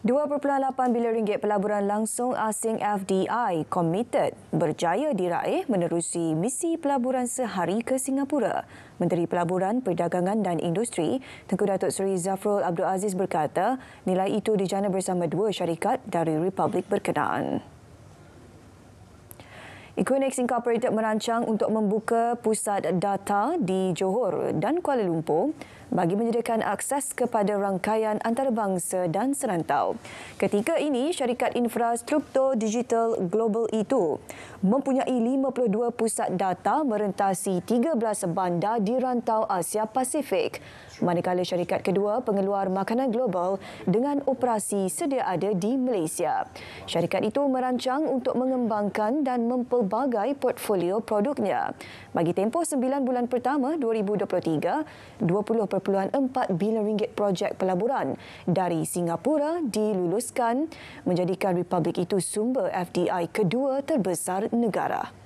2.8 bilion ringgit pelaburan langsung asing FDI committed berjaya diraih menerusi misi pelaburan sehari ke Singapura. Menteri Pelaburan, Perdagangan dan Industri Tengku Datuk Seri Zafrul Abdul Aziz berkata nilai itu dijana bersama dua syarikat dari Republik berkenaan. Equinix Incorporated merancang untuk membuka pusat data di Johor dan Kuala Lumpur bagi menyediakan akses kepada rangkaian antarabangsa dan serantau. Ketika ini, syarikat infrastruktur digital global itu e mempunyai 52 pusat data merentasi 13 bandar di rantau Asia Pasifik, manakala syarikat kedua pengeluar makanan global dengan operasi sedia ada di Malaysia. Syarikat itu merancang untuk mengembangkan dan mempelbagai pelbagai portfolio produknya. Bagi tempoh 9 bulan pertama 2023, 20.4 bilion ringgit projek pelaburan dari Singapura diluluskan menjadikan republik itu sumber FDI kedua terbesar negara.